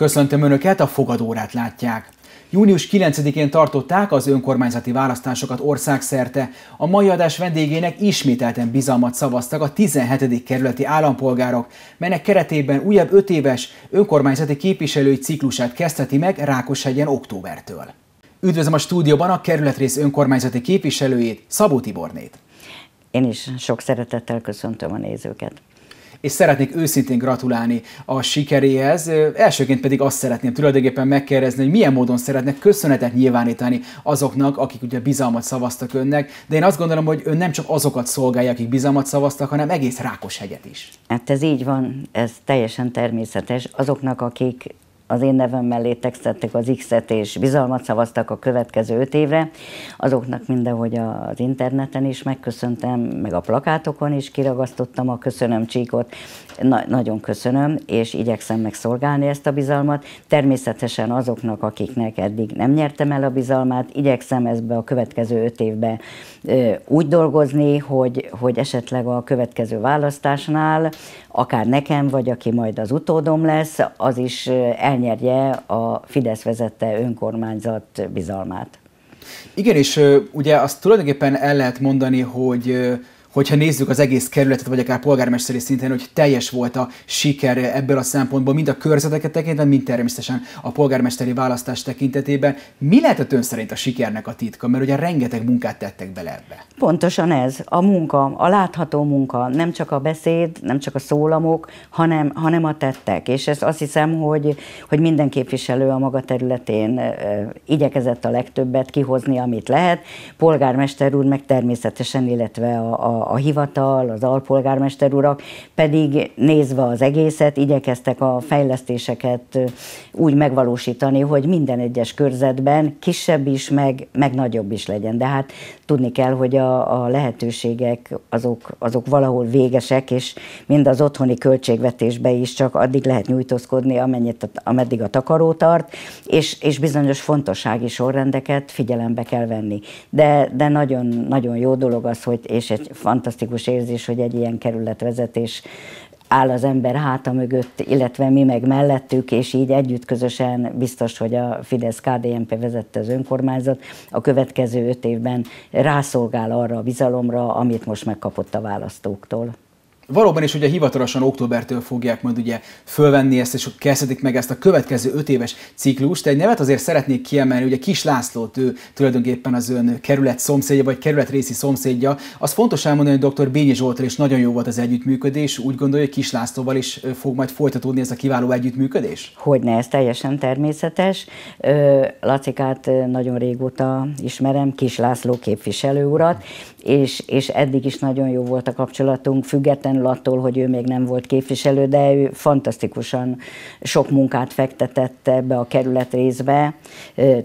Köszöntöm Önöket, a fogadórát látják. Június 9-én tartották az önkormányzati választásokat országszerte. A mai adás vendégének ismételten bizalmat szavaztak a 17. kerületi állampolgárok, melynek keretében újabb 5 éves önkormányzati képviselői ciklusát kezdheti meg Rákoshegyen októbertől. Üdvözlöm a stúdióban a kerületrész önkormányzati képviselőjét, Szabó Tibornét. Én is sok szeretettel köszöntöm a nézőket és szeretnék őszintén gratulálni a sikeréhez. Elsőként pedig azt szeretném tulajdonképpen megkérdezni, hogy milyen módon szeretnek köszönetet nyilvánítani azoknak, akik ugye bizalmat szavaztak önnek, de én azt gondolom, hogy ön nem csak azokat szolgálja, akik bizalmat szavaztak, hanem egész Rákoshegyet is. Hát ez így van, ez teljesen természetes. Azoknak, akik az én nevem mellé textettek az X-et, és bizalmat szavaztak a következő öt évre, azoknak mindenhogy az interneten is megköszöntem, meg a plakátokon is kiragasztottam a köszönöm csíkot. Na, nagyon köszönöm, és igyekszem megszolgálni ezt a bizalmat. Természetesen azoknak, akiknek eddig nem nyertem el a bizalmát, igyekszem ezbe a következő öt évbe úgy dolgozni, hogy, hogy esetleg a következő választásnál, akár nekem, vagy aki majd az utódom lesz, az is el elnyerje a Fidesz vezette önkormányzat bizalmát. Igen, és ugye azt tulajdonképpen el lehet mondani, hogy hogyha nézzük az egész kerületet, vagy akár polgármesteri szinten, hogy teljes volt a siker ebből a szempontból, mind a körzeteket tekintve, mind természetesen a polgármesteri választás tekintetében. Mi lehetett ön szerint a sikernek a titka? Mert ugye rengeteg munkát tettek bele ebbe. Pontosan ez, a munka, a látható munka, nem csak a beszéd, nem csak a szólamok, hanem, hanem a tettek. És ez azt hiszem, hogy, hogy minden képviselő a maga területén e, igyekezett a legtöbbet kihozni, amit lehet. Polgármester úr meg természetesen, illetve a, a a, a hivatal, az alpolgármester urak, pedig nézve az egészet, igyekeztek a fejlesztéseket úgy megvalósítani, hogy minden egyes körzetben kisebb is, meg, meg nagyobb is legyen. De hát tudni kell, hogy a, a lehetőségek azok, azok valahol végesek, és mind az otthoni költségvetésbe is csak addig lehet nyújtózkodni, amennyit, ameddig a takaró tart, és, és bizonyos fontossági sorrendeket figyelembe kell venni. De, de nagyon, nagyon jó dolog az, hogy és egy fantasztikus érzés, hogy egy ilyen kerületvezetés áll az ember háta mögött, illetve mi meg mellettük, és így együtt közösen biztos, hogy a fidesz KDMP vezette az önkormányzat a következő öt évben rászolgál arra a bizalomra, amit most megkapott a választóktól. Valóban is ugye hivatalosan októbertől fogják majd ugye fölvenni ezt, és kezdhetik meg ezt a következő öt éves ciklust. Egy nevet azért szeretnék kiemelni, ugye Kis László, ő tulajdonképpen az ön kerület szomszédja, vagy kerület részi szomszédja. Az fontos elmondani, hogy dr. Bényi Zsoltal is nagyon jó volt az együttműködés, úgy gondolja, hogy Kis Lászlóval is fog majd folytatódni ez a kiváló együttműködés? Hogyne, ez teljesen természetes. Lacikát nagyon régóta ismerem, Kis László képviselő urat, és, és eddig is nagyon jó volt a kapcsolatunk, független függetlenül attól, hogy ő még nem volt képviselő, de ő fantasztikusan sok munkát fektetett ebbe a kerület részbe,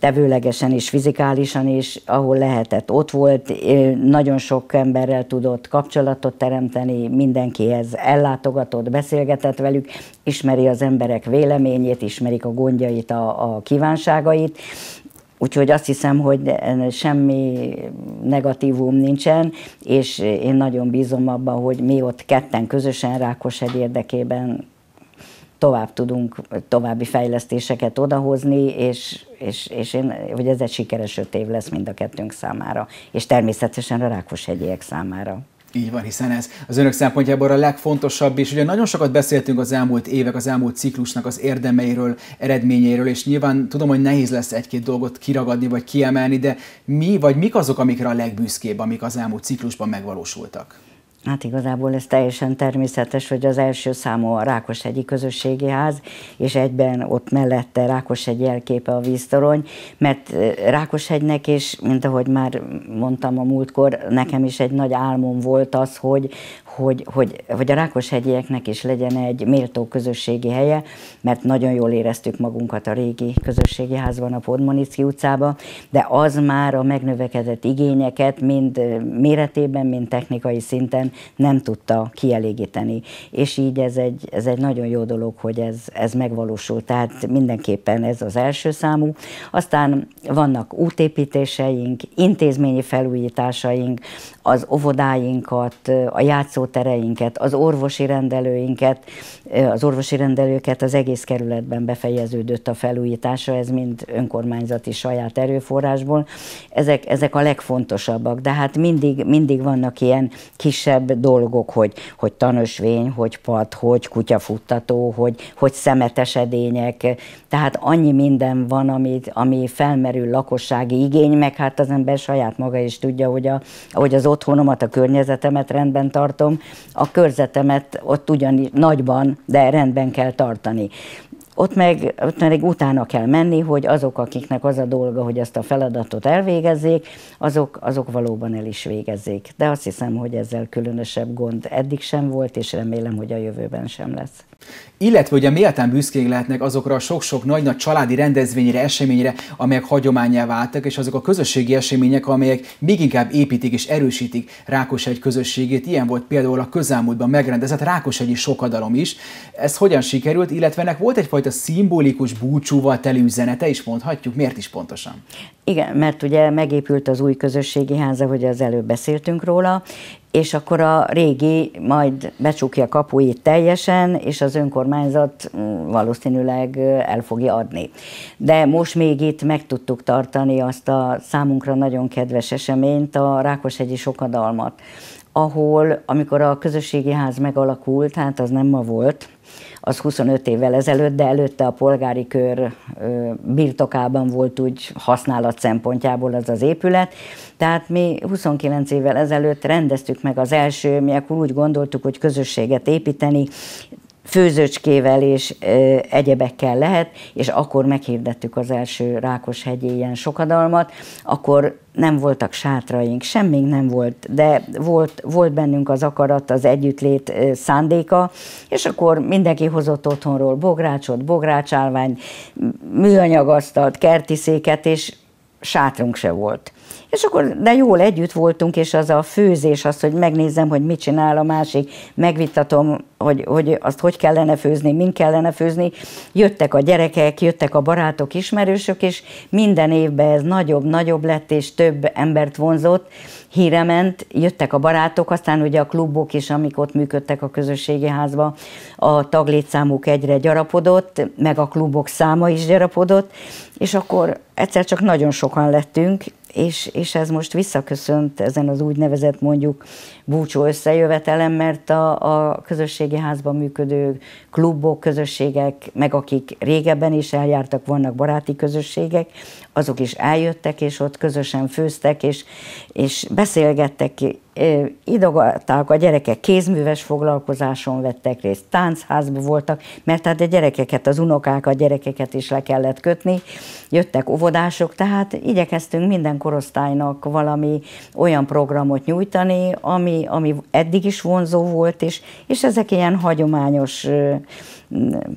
tevőlegesen és fizikálisan is, ahol lehetett. Ott volt, nagyon sok emberrel tudott kapcsolatot teremteni, mindenkihez ellátogatott, beszélgetett velük, ismeri az emberek véleményét, ismerik a gondjait, a, a kívánságait, Úgyhogy azt hiszem, hogy semmi negatívum nincsen, és én nagyon bízom abban, hogy mi ott ketten közösen egy érdekében tovább tudunk további fejlesztéseket odahozni, és, és, és én, hogy ez egy sikeres öt év lesz mind a kettőnk számára, és természetesen a egyiek számára. Így van, hiszen ez az önök szempontjából a legfontosabb, és ugye nagyon sokat beszéltünk az elmúlt évek, az elmúlt ciklusnak az érdemeiről, eredményeiről, és nyilván tudom, hogy nehéz lesz egy-két dolgot kiragadni vagy kiemelni, de mi vagy mik azok, amikre a legbüszkébb, amik az elmúlt ciklusban megvalósultak? Hát igazából ez teljesen természetes, hogy az első számú a Rákoshegyi Közösségi Ház, és egyben ott mellette Rákoshegy jelképe a víztorony, mert Rákoshegynek is, mint ahogy már mondtam a múltkor, nekem is egy nagy álmom volt az, hogy, hogy, hogy, hogy a Rákoshegyieknek is legyen egy méltó közösségi helye, mert nagyon jól éreztük magunkat a régi közösségi házban, a Podmonicki utcában, de az már a megnövekedett igényeket mind méretében, mind technikai szinten nem tudta kielégíteni. És így ez egy, ez egy nagyon jó dolog, hogy ez, ez megvalósult. Tehát mindenképpen ez az első számú. Aztán vannak útépítéseink, intézményi felújításaink, az óvodáinkat, a játszó tereinket, az orvosi rendelőinket, az orvosi rendelőket az egész kerületben befejeződött a felújítása, ez mind önkormányzati saját erőforrásból. Ezek, ezek a legfontosabbak, de hát mindig, mindig vannak ilyen kisebb dolgok, hogy, hogy tanösvény, hogy pad, hogy kutyafuttató, hogy, hogy szemetesedények, tehát annyi minden van, ami, ami felmerül lakossági igény, meg hát az ember saját maga is tudja, hogy, a, hogy az otthonomat, a környezetemet rendben tartom, csinálom, a körzetemet ott ugyanis nagyban, de rendben kell tartani. Ott meg, ott meg utána kell menni, hogy azok, akiknek az a dolga, hogy ezt a feladatot elvégezzék, azok, azok valóban el is végezzék. De azt hiszem, hogy ezzel különösebb gond eddig sem volt, és remélem, hogy a jövőben sem lesz. Illetve ugye méltán büszkék lehetnek azokra a sok-sok nagy-nagy családi rendezvényre, eseményre, amelyek hagyományá váltak, és azok a közösségi események, amelyek még inkább építik és erősítik rákos egy közösségét. Ilyen volt például a közelmúltban megrendezett rákos egy sokadalom is. Ez hogyan sikerült, illetve ennek volt egyfajta szimbolikus búcsúval teli üzenete is mondhatjuk, miért is pontosan? Igen, mert ugye megépült az új közösségi háza, hogy az előbb beszéltünk róla, és akkor a régi majd becsukja kapuit teljesen, és az önkormányzat mm, valószínűleg el fogja adni. De most még itt meg tudtuk tartani azt a számunkra nagyon kedves eseményt, a Rákoshegyi Sokadalmat, ahol, amikor a közösségi ház megalakult, hát az nem ma volt, az 25 évvel ezelőtt, de előtte a polgári kör birtokában volt úgy használat szempontjából az az épület. Tehát mi 29 évvel ezelőtt rendeztük meg az első, mi akkor úgy gondoltuk, hogy közösséget építeni, főzőcskével és ö, egyebekkel lehet, és akkor meghirdettük az első Rákoshegyi ilyen sokadalmat, akkor nem voltak sátraink, semmink nem volt, de volt, volt bennünk az akarat, az együttlét szándéka, és akkor mindenki hozott otthonról bográcsot, bográcsálvány, műanyagasztalt, kerti széket, és sátrunk se volt. És akkor, de jól együtt voltunk, és az a főzés, az, hogy megnézem, hogy mit csinál a másik, megvitatom, hogy, hogy azt hogy kellene főzni, mint kellene főzni. Jöttek a gyerekek, jöttek a barátok, ismerősök, és minden évben ez nagyobb-nagyobb lett, és több embert vonzott. Hírement jöttek a barátok, aztán ugye a klubok is, amik ott működtek a közösségi házba, a taglétszámuk egyre gyarapodott, meg a klubok száma is gyarapodott, és akkor egyszer csak nagyon sokan lettünk, és, és ez most visszaköszönt ezen az úgynevezett mondjuk búcsú összejövetelem, mert a, a közösségi házban működő klubok, közösségek, meg akik régebben is eljártak, vannak baráti közösségek, azok is eljöttek, és ott közösen főztek, és, és beszélgettek, idogatták a gyerekek, kézműves foglalkozáson vettek részt, táncházban voltak, mert hát a gyerekeket, az unokákat, a gyerekeket is le kellett kötni, jöttek óvodások, tehát igyekeztünk minden korosztálynak valami olyan programot nyújtani, ami ami, eddig is vonzó volt, és, és ezek ilyen hagyományos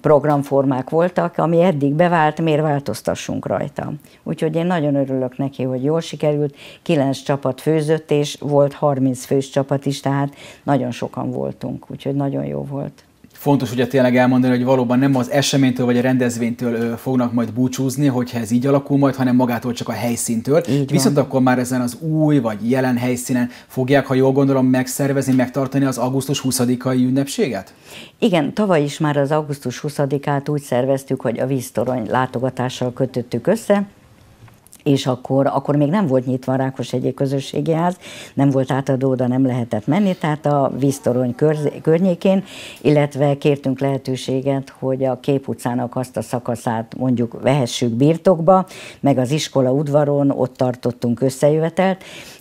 programformák voltak, ami eddig bevált, miért változtassunk rajta. Úgyhogy én nagyon örülök neki, hogy jól sikerült, kilenc csapat főzött, és volt 30 fős csapat is, tehát nagyon sokan voltunk, úgyhogy nagyon jó volt fontos ugye tényleg elmondani, hogy valóban nem az eseménytől vagy a rendezvénytől fognak majd búcsúzni, hogyha ez így alakul majd, hanem magától csak a helyszíntől. Így Viszont van. akkor már ezen az új vagy jelen helyszínen fogják, ha jól gondolom, megszervezni, megtartani az augusztus 20-ai ünnepséget? Igen, tavaly is már az augusztus 20-át úgy szerveztük, hogy a víztorony látogatással kötöttük össze, és akkor, akkor még nem volt nyitva a egyik Közösségi Ház, nem volt átadó, oda nem lehetett menni, tehát a víztorony kör, környékén, illetve kértünk lehetőséget, hogy a Kép utcának azt a szakaszát mondjuk vehessük birtokba, meg az iskola udvaron ott tartottunk összejövetelt,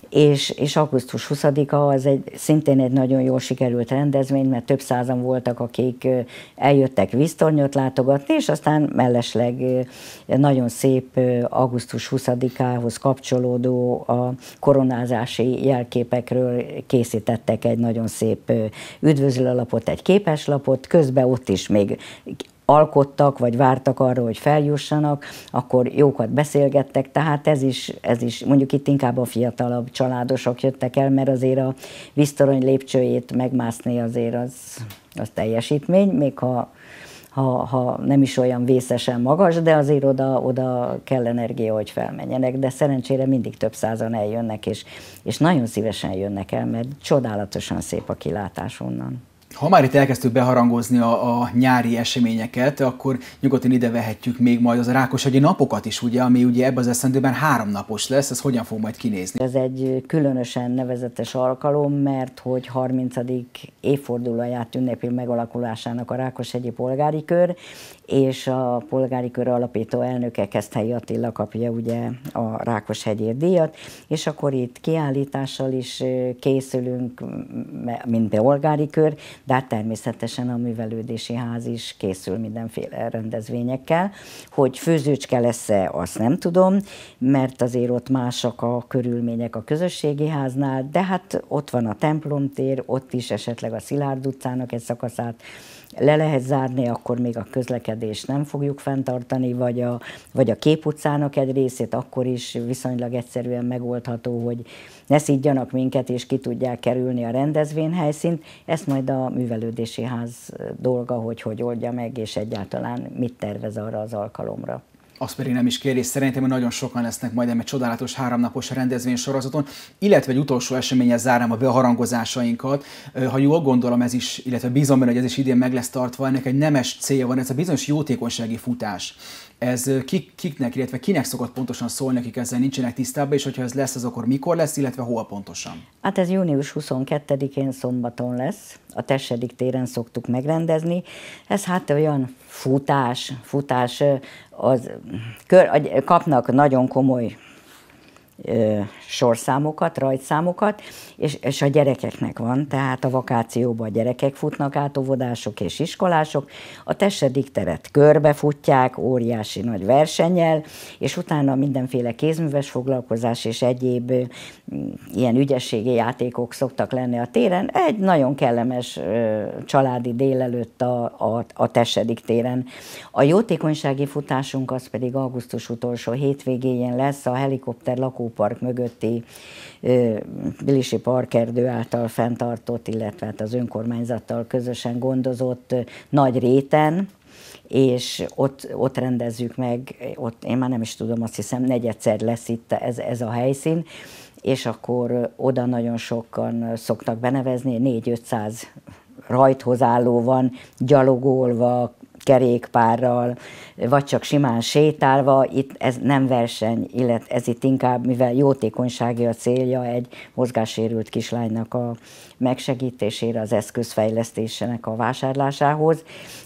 és, és augusztus 20-a az egy, szintén egy nagyon jól sikerült rendezvény, mert több százan voltak, akik eljöttek víztornyot látogatni, és aztán mellesleg nagyon szép augusztus 20-ához kapcsolódó a koronázási jelképekről készítettek egy nagyon szép üdvözlőlapot, egy képeslapot, közben ott is még alkottak, vagy vártak arra, hogy feljussanak, akkor jókat beszélgettek, tehát ez is, ez is mondjuk itt inkább a fiatalabb családosok jöttek el, mert azért a víztorony lépcsőjét megmászni azért az, az teljesítmény, még ha ha, ha nem is olyan vészesen magas, de azért oda, oda kell energia, hogy felmenjenek, de szerencsére mindig több százan eljönnek, és, és nagyon szívesen jönnek el, mert csodálatosan szép a kilátás onnan. Ha már itt elkezdtük beharangozni a, a nyári eseményeket, akkor nyugodtan ide vehetjük még majd az a Rákoshegyi napokat is, ugye, ami ugye ebben az eszendőben háromnapos lesz, ez hogyan fog majd kinézni? Ez egy különösen nevezetes alkalom, mert hogy 30. évfordulóját ünnepi megalakulásának a Rákoshegyi polgári kör, és a polgári kör alapító elnöke Keszthelyi Attila kapja ugye a Rákoshegyér díjat, és akkor itt kiállítással is készülünk, mint polgári kör, de hát természetesen a művelődési ház is készül mindenféle rendezvényekkel. Hogy főzőcske lesz-e, azt nem tudom, mert azért ott másak a körülmények a közösségi háznál, de hát ott van a templomtér, ott is esetleg a Szilárd utcának egy szakaszát le lehet zárni, akkor még a közlekedést nem fogjuk fenntartani, vagy a, vagy a képutcának egy részét akkor is viszonylag egyszerűen megoldható, hogy ne szidjanak minket, és ki tudják kerülni a rendezvényhelyszínt. Ezt majd a művelődési ház dolga, hogy hogy oldja meg, és egyáltalán mit tervez arra az alkalomra azt pedig nem is kérés. szerintem nagyon sokan lesznek majd egy csodálatos háromnapos rendezvény sorozaton, illetve egy utolsó eseménye zárnám a beharangozásainkat. Ha jól gondolom, ez is, illetve bízom benne, hogy ez is idén meg lesz tartva, ennek egy nemes célja van, ez a bizonyos jótékonysági futás ez kik, kiknek, illetve kinek szokott pontosan szólni, akik ezzel nincsenek tisztában, és hogyha ez lesz, az akkor mikor lesz, illetve hol pontosan? Hát ez június 22-én szombaton lesz, a Tessedik téren szoktuk megrendezni. Ez hát olyan futás, futás az, kapnak nagyon komoly sorszámokat, rajtszámokat, és, és a gyerekeknek van, tehát a vakációban a gyerekek futnak át, óvodások és iskolások, a testedik teret körbefutják, óriási nagy versennyel, és utána mindenféle kézműves foglalkozás és egyéb ilyen ügyességi játékok szoktak lenni a téren. Egy nagyon kellemes családi délelőtt a, a, a testedik téren. A jótékonysági futásunk az pedig augusztus utolsó hétvégén lesz a helikopter lakó Park mögötti Bilisi Parkerdő által fenntartott, illetve hát az önkormányzattal közösen gondozott nagy réten, és ott, ott rendezzük meg, ott én már nem is tudom, azt hiszem negyedszer lesz itt ez, ez a helyszín, és akkor oda nagyon sokan szoktak benevezni, 4-500 rajthoz álló van, gyalogolva, kerékpárral, vagy csak simán sétálva, itt ez nem verseny, illetve ez itt inkább, mivel jótékonysági a célja egy mozgássérült kislánynak a megsegítésére, az eszközfejlesztésének a vásárlásához,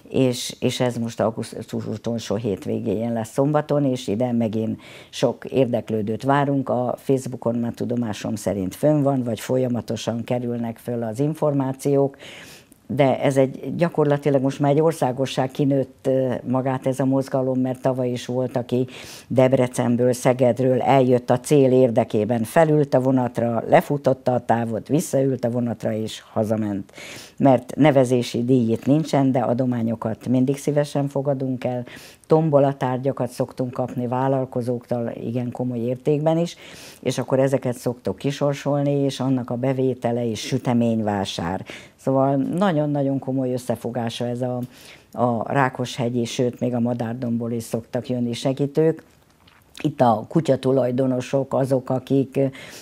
és, és ez most augusztus utolsó hétvégén lesz szombaton, és ide megint sok érdeklődőt várunk. A Facebookon már tudomásom szerint fönn van, vagy folyamatosan kerülnek föl az információk, de ez egy gyakorlatilag most már egy országosság kinőtt magát ez a mozgalom, mert tavaly is volt, aki Debrecenből, Szegedről eljött a cél érdekében, felült a vonatra, lefutotta a távot, visszaült a vonatra és hazament. Mert nevezési díjét nincsen, de adományokat mindig szívesen fogadunk el, tombolatárgyakat szoktunk kapni vállalkozóktól, igen komoly értékben is, és akkor ezeket szoktuk kisorsolni, és annak a bevétele is süteményvásár. Szóval nagyon-nagyon komoly összefogása ez a, a Rákoshegyi, sőt még a Madárdomból is szoktak jönni segítők itt a kutyatulajdonosok azok, akik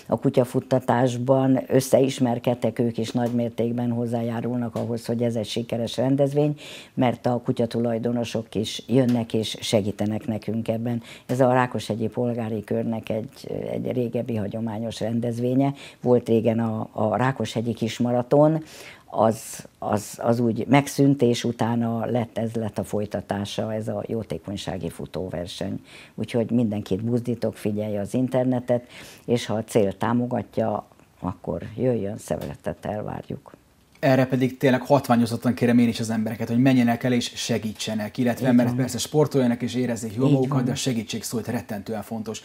a kutyafuttatásban összeismerkedtek, ők is nagy mértékben hozzájárulnak ahhoz, hogy ez egy sikeres rendezvény, mert a kutyatulajdonosok is jönnek és segítenek nekünk ebben. Ez a Rákoshegyi Polgári Körnek egy, egy régebbi hagyományos rendezvénye. Volt régen a, a Rákoshegyi Kismaraton, az, az, az úgy megszűnt, és utána lett, ez lett a folytatása, ez a jótékonysági futóverseny. Úgyhogy mindenkit buzdítok, figyelje az internetet, és ha a cél támogatja, akkor jöjjön, szeretettel elvárjuk. Erre pedig tényleg hatványozottan kérem én is az embereket, hogy menjenek el és segítsenek, illetve mert persze sportoljanak és érezzék jól magukat, de a segítség szólt rettentően fontos.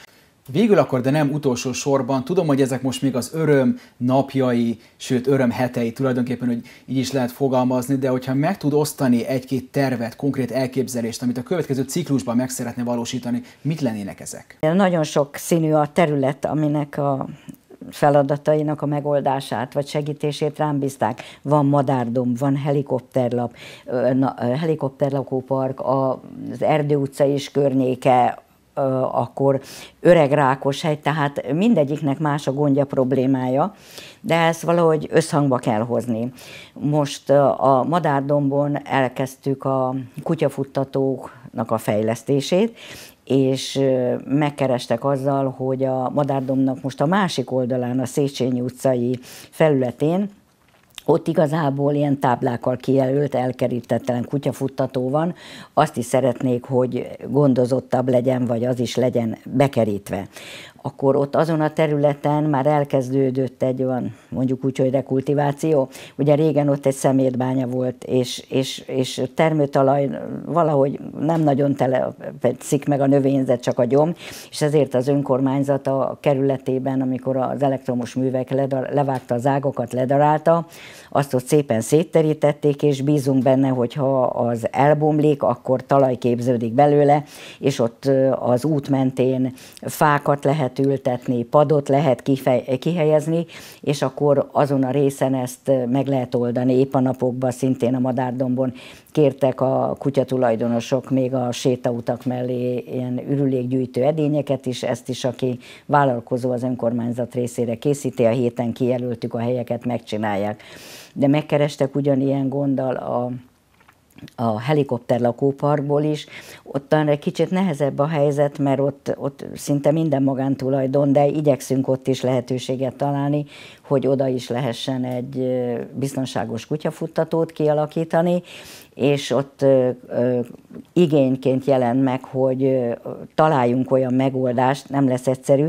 Végül akkor, de nem utolsó sorban, tudom, hogy ezek most még az öröm napjai, sőt öröm hetei tulajdonképpen, hogy így is lehet fogalmazni, de hogyha meg tud osztani egy-két tervet, konkrét elképzelést, amit a következő ciklusban meg szeretne valósítani, mit lennének ezek? Nagyon sok színű a terület, aminek a feladatainak a megoldását vagy segítését rám bízták. Van madárdom, van helikopterlap, helikopterlakópark, az Erdő utca is környéke, akkor öreg hely, tehát mindegyiknek más a gondja, problémája, de ezt valahogy összhangba kell hozni. Most a Madárdombon elkezdtük a kutyafuttatóknak a fejlesztését, és megkerestek azzal, hogy a Madárdomnak most a másik oldalán, a Széchenyi utcai felületén ott igazából ilyen táblákkal kijelölt, elkerítettelen kutyafuttató van. Azt is szeretnék, hogy gondozottabb legyen, vagy az is legyen bekerítve akkor ott azon a területen már elkezdődött egy olyan, mondjuk úgy, hogy rekultiváció. Ugye régen ott egy szemétbánya volt, és, és, és termőtalaj valahogy nem nagyon szik meg a növényzet, csak a gyom, és ezért az önkormányzat a kerületében, amikor az elektromos művek levágta az ágokat, ledarálta, azt ott szépen szétterítették, és bízunk benne, hogy ha az elbomlik, akkor talaj képződik belőle, és ott az út mentén fákat lehet lehet ültetni, padot lehet kifej, kihelyezni, és akkor azon a részen ezt meg lehet oldani. Épp a napokban szintén a Madárdombon kértek a kutyatulajdonosok még a sétautak mellé ilyen ürülékgyűjtő edényeket is, ezt is, aki vállalkozó az önkormányzat részére készíti, a héten kijelöltük a helyeket, megcsinálják. De megkerestek ugyanilyen gonddal a a helikopter lakóparkból is, ottan egy kicsit nehezebb a helyzet, mert ott, ott szinte minden magántulajdon, de igyekszünk ott is lehetőséget találni, hogy oda is lehessen egy biztonságos kutyafuttatót kialakítani, és ott igényként jelent meg, hogy találjunk olyan megoldást, nem lesz egyszerű,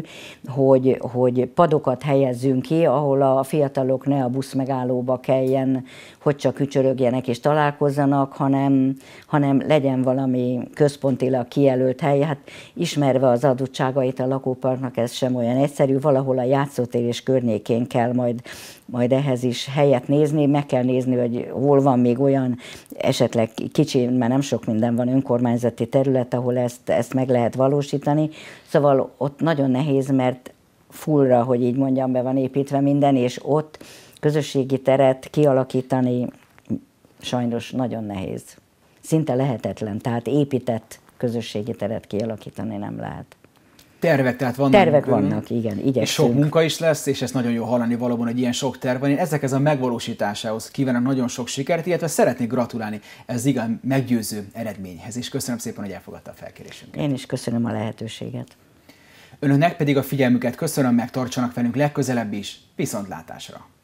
hogy, hogy padokat helyezzünk ki, ahol a fiatalok ne a busz megállóba kelljen, hogy csak kücsörögjenek és találkozzanak, hanem, hanem legyen valami központilag kijelölt hely. Hát ismerve az adottságait a lakóparknak ez sem olyan egyszerű, valahol a játszótér és környékén kell kell majd, majd ehhez is helyet nézni, meg kell nézni, hogy hol van még olyan, esetleg kicsi, mert nem sok minden van önkormányzati terület, ahol ezt, ezt meg lehet valósítani. Szóval ott nagyon nehéz, mert fullra, hogy így mondjam, be van építve minden, és ott közösségi teret kialakítani sajnos nagyon nehéz. Szinte lehetetlen, tehát épített közösségi teret kialakítani nem lehet tervek, tehát vannak. Tervek vannak, igen, igyekszünk. És sok munka is lesz, és ezt nagyon jó hallani valóban, hogy ilyen sok terv van. Én ezekhez a megvalósításához kívánok nagyon sok sikert, illetve szeretnék gratulálni ez igen meggyőző eredményhez, és köszönöm szépen, hogy elfogadta a felkérésünket. Én is köszönöm a lehetőséget. Önöknek pedig a figyelmüket köszönöm, meg velünk legközelebb is. Viszontlátásra!